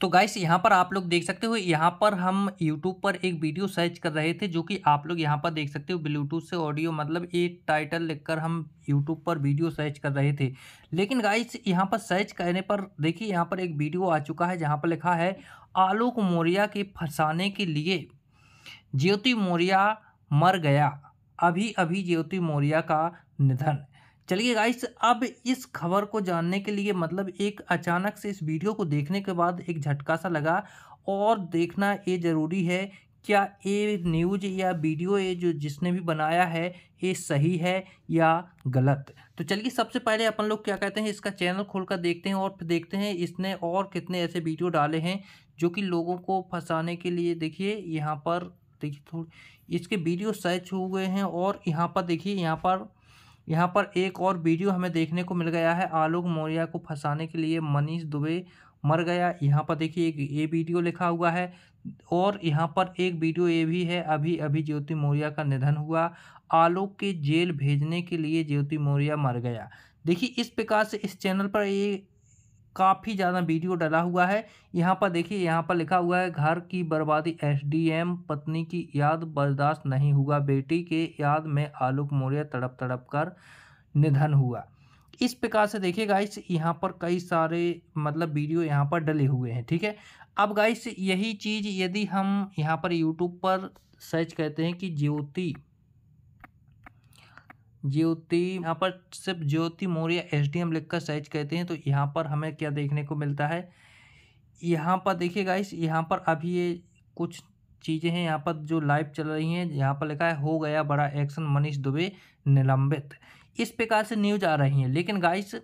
तो गाइस यहाँ पर आप लोग देख सकते हो यहाँ पर हम यूट्यूब पर एक वीडियो सर्च कर रहे थे जो कि आप लोग यहाँ पर देख सकते हो ब्लूटूथ से ऑडियो मतलब एक टाइटल लिखकर हम यूट्यूब पर वीडियो सर्च कर रहे थे लेकिन गाइस यहाँ पर सर्च करने पर देखिए यहाँ पर एक वीडियो आ चुका है जहाँ पर लिखा है आलोक मौर्या के फंसाने के लिए ज्योति मौर्या मर गया अभी अभी ज्योति मौर्य का निधन चलिए गाइस अब इस खबर को जानने के लिए मतलब एक अचानक से इस वीडियो को देखने के बाद एक झटका सा लगा और देखना ये ज़रूरी है क्या ये न्यूज या वीडियो ये जो जिसने भी बनाया है ये सही है या गलत तो चलिए सबसे पहले अपन लोग क्या कहते हैं इसका चैनल खोलकर देखते हैं और फिर देखते हैं इसने और कितने ऐसे वीडियो डाले हैं जो कि लोगों को फंसाने के लिए देखिए यहाँ पर देखिए थोड़ी इसके वीडियो सर्च हो गए हैं और यहाँ पर देखिए यहाँ पर यहाँ पर एक और वीडियो हमें देखने को मिल गया है आलोक मौर्या को फंसाने के लिए मनीष दुबे मर गया यहाँ पर देखिए एक ये वीडियो लिखा हुआ है और यहाँ पर एक वीडियो ये भी है अभी अभी ज्योति मौर्य का निधन हुआ आलोक के जेल भेजने के लिए ज्योति मौर्य मर गया देखिए इस प्रकार से इस चैनल पर ये काफ़ी ज़्यादा वीडियो डला हुआ है यहाँ पर देखिए यहाँ पर लिखा हुआ है घर की बर्बादी एसडीएम पत्नी की याद बर्दाश्त नहीं हुआ बेटी के याद में आलोक मौर्य तड़प तड़प कर निधन हुआ इस प्रकार से देखिए गाइस यहाँ पर कई सारे मतलब वीडियो यहाँ पर डले हुए हैं ठीक है अब गाइस यही चीज़ यदि हम यहाँ पर यूट्यूब पर सर्च करते हैं कि ज्योति ज्योति यहाँ पर सिर्फ ज्योति मौर्य एस डी लिख कर सर्च करते हैं तो यहाँ पर हमें क्या देखने को मिलता है यहाँ पर देखिए गाइस यहाँ पर अभी ये कुछ चीज़ें हैं यहाँ पर जो लाइव चल रही हैं यहाँ पर लिखा है हो गया बड़ा एक्शन मनीष दुबे निलंबित इस प्रकार से न्यूज आ रही हैं लेकिन गाइस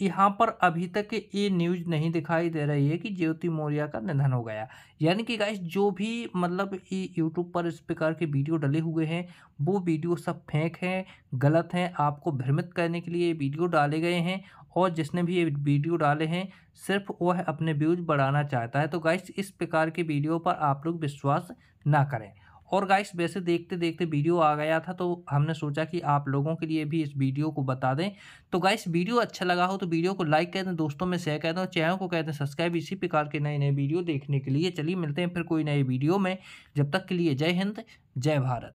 यहाँ पर अभी तक ये न्यूज नहीं दिखाई दे रही है कि ज्योति मौर्य का निधन हो गया यानी कि गाइस जो भी मतलब यूट्यूब पर इस प्रकार के वीडियो डले हुए हैं वो वीडियो सब फेंक हैं गलत हैं आपको भ्रमित करने के लिए ये वीडियो डाले गए हैं और जिसने भी ये वीडियो डाले हैं सिर्फ वह अपने व्यूज बढ़ाना चाहता है तो गाइस इस प्रकार के वीडियो पर आप लोग विश्वास ना करें और गाइस वैसे देखते देखते वीडियो आ गया था तो हमने सोचा कि आप लोगों के लिए भी इस वीडियो को बता दें तो गाइस वीडियो अच्छा लगा हो तो वीडियो को लाइक कर दें दोस्तों में शेयर कर दें और चैनल को कहते हैं सब्सक्राइब इसी प्रकार के नए नए वीडियो देखने के लिए चलिए मिलते हैं फिर कोई नए वीडियो में जब तक के लिए जय हिंद जय भारत